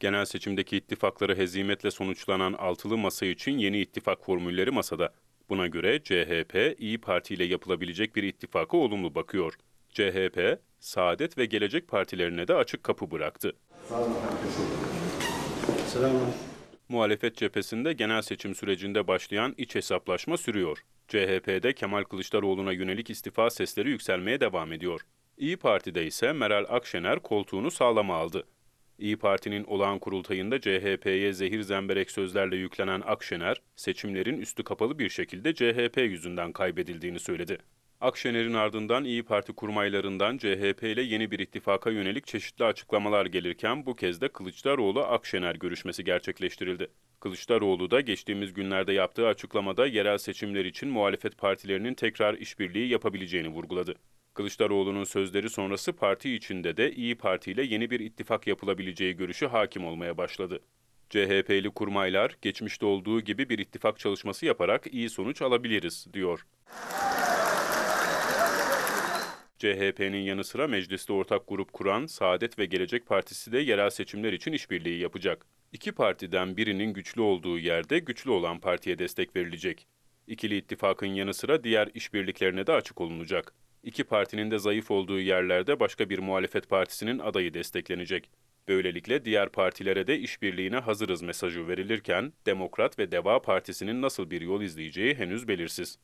Genel seçimdeki ittifakları hezimetle sonuçlanan altılı masa için yeni ittifak formülleri masada. Buna göre CHP, İyi Parti ile yapılabilecek bir ittifaka olumlu bakıyor. CHP, Saadet ve Gelecek Partilerine de açık kapı bıraktı. Muhalefet cephesinde genel seçim sürecinde başlayan iç hesaplaşma sürüyor. CHP'de Kemal Kılıçdaroğlu'na yönelik istifa sesleri yükselmeye devam ediyor. İyi Parti'de ise Meral Akşener koltuğunu sağlama aldı. İyi Parti'nin olağan kurultayında CHP'ye zehir zemberek sözlerle yüklenen Akşener, seçimlerin üstü kapalı bir şekilde CHP yüzünden kaybedildiğini söyledi. Akşener'in ardından İyi Parti kurmaylarından CHP ile yeni bir ittifaka yönelik çeşitli açıklamalar gelirken bu kez de Kılıçdaroğlu Akşener görüşmesi gerçekleştirildi. Kılıçdaroğlu da geçtiğimiz günlerde yaptığı açıklamada yerel seçimler için muhalefet partilerinin tekrar işbirliği yapabileceğini vurguladı. Kılıçdaroğlu'nun sözleri sonrası parti içinde de İyi Parti ile yeni bir ittifak yapılabileceği görüşü hakim olmaya başladı. CHP'li kurmaylar geçmişte olduğu gibi bir ittifak çalışması yaparak iyi sonuç alabiliriz diyor. CHP'nin yanı sıra mecliste ortak grup kuran Saadet ve Gelecek Partisi de yerel seçimler için işbirliği yapacak. İki partiden birinin güçlü olduğu yerde güçlü olan partiye destek verilecek. İkili ittifakın yanı sıra diğer işbirliklerine de açık olunacak iki partinin de zayıf olduğu yerlerde başka bir muhalefet partisinin adayı desteklenecek. Böylelikle diğer partilere de işbirliğine hazırız mesajı verilirken Demokrat ve Deva Partisi'nin nasıl bir yol izleyeceği henüz belirsiz.